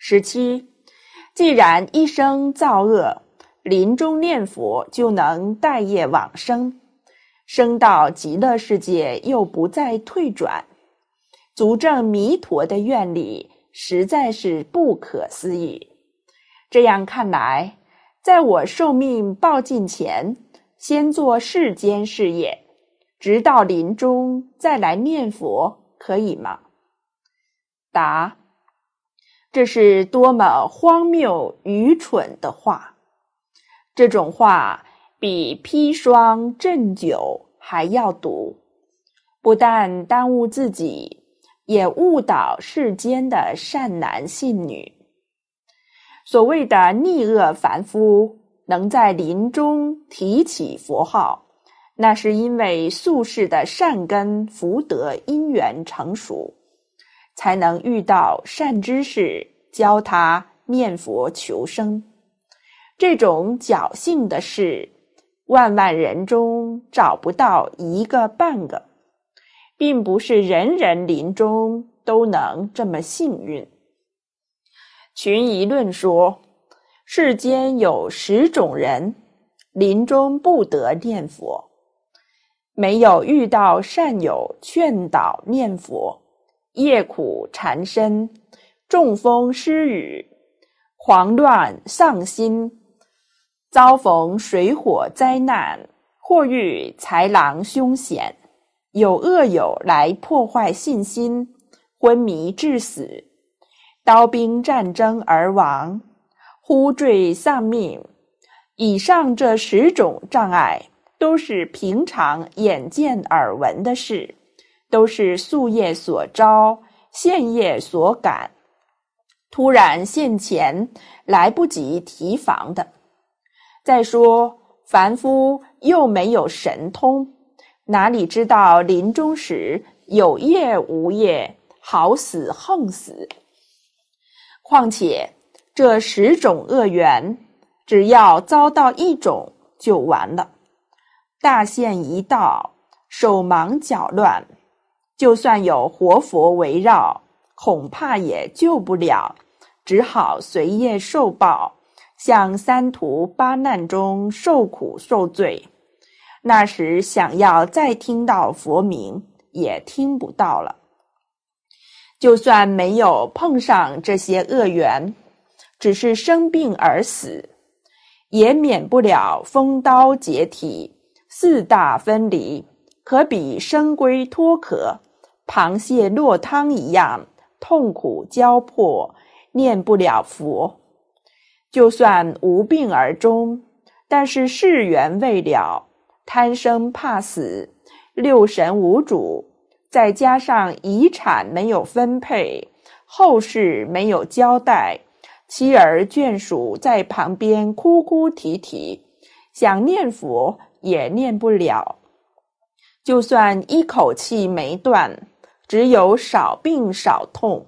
十七，既然一生造恶，临终念佛就能待业往生，生到极乐世界又不再退转，足证弥陀的愿力，实在是不可思议。这样看来，在我寿命报尽前，先做世间事业，直到临终再来念佛，可以吗？答。这是多么荒谬愚蠢的话！这种话比砒霜鸩酒还要毒，不但耽误自己，也误导世间的善男信女。所谓的逆恶凡夫能在林中提起佛号，那是因为宿世的善根福德因缘成熟。才能遇到善知识教他念佛求生，这种侥幸的事，万万人中找不到一个半个，并不是人人临终都能这么幸运。群疑论说，世间有十种人临终不得念佛，没有遇到善友劝导念佛。夜苦缠身，中风失语，狂乱丧心，遭逢水火灾难，或遇豺狼凶险，有恶友来破坏信心，昏迷致死，刀兵战争而亡，忽坠丧命。以上这十种障碍，都是平常眼见耳闻的事。都是夙业所招，现业所感，突然现前，来不及提防的。再说，凡夫又没有神通，哪里知道临终时有业无业，好死横死？况且这十种恶缘，只要遭到一种就完了。大限一到，手忙脚乱。就算有活佛围绕，恐怕也救不了，只好随业受报，向三途八难中受苦受罪。那时想要再听到佛名，也听不到了。就算没有碰上这些恶缘，只是生病而死，也免不了风刀解体、四大分离，可比生龟脱壳。螃蟹落汤一样痛苦交迫，念不了佛。就算无病而终，但是世缘未了，贪生怕死，六神无主，再加上遗产没有分配，后事没有交代，妻儿眷属在旁边哭哭啼啼，想念佛也念不了。就算一口气没断。只有少病少痛，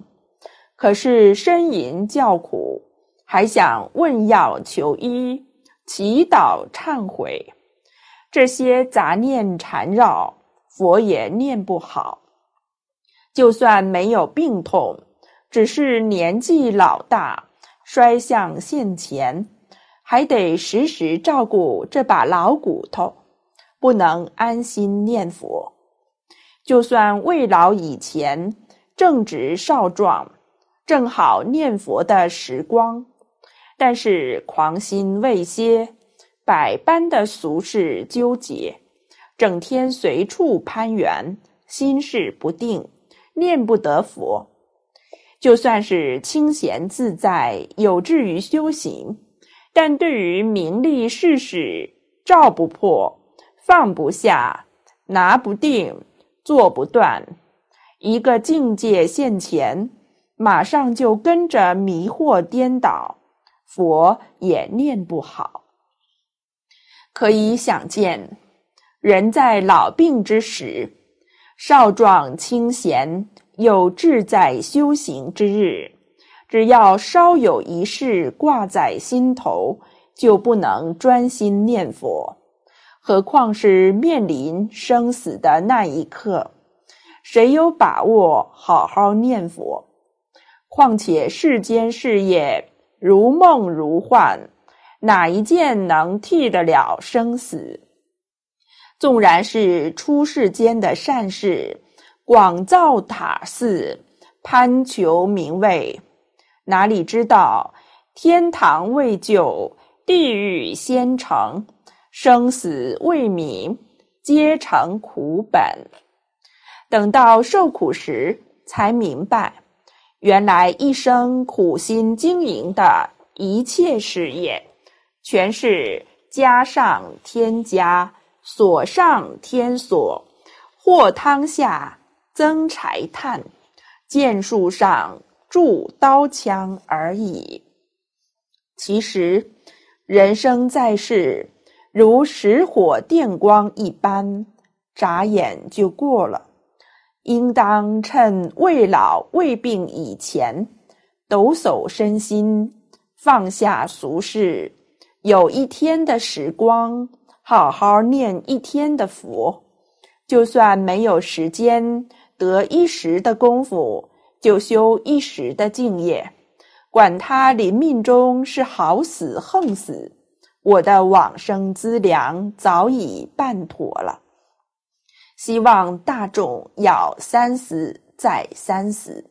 可是呻吟叫苦，还想问药求医、祈祷忏悔，这些杂念缠绕，佛也念不好。就算没有病痛，只是年纪老大，衰相现前，还得时时照顾这把老骨头，不能安心念佛。就算未老以前正值少壮，正好念佛的时光，但是狂心未歇，百般的俗事纠结，整天随处攀缘，心事不定，念不得佛。就算是清闲自在，有志于修行，但对于名利世事，照不破，放不下，拿不定。做不断一个境界现前，马上就跟着迷惑颠倒，佛也念不好。可以想见，人在老病之时，少壮清闲，有志在修行之日，只要稍有一事挂在心头，就不能专心念佛。何况是面临生死的那一刻，谁有把握好好念佛？况且世间事业如梦如幻，哪一件能替得了生死？纵然是出世间的善事，广造塔寺，攀求名位，哪里知道天堂未就，地狱先成？生死未泯，皆成苦本。等到受苦时，才明白，原来一生苦心经营的一切事业，全是加上添加锁上天锁，或汤下增柴炭，剑术上铸刀枪而已。其实，人生在世。如石火电光一般，眨眼就过了。应当趁未老未病以前，抖擞身心，放下俗事，有一天的时光，好好念一天的佛。就算没有时间，得一时的功夫，就修一时的敬业，管他临命中是好死、横死。我的往生资粮早已办妥了，希望大众要三思再三思。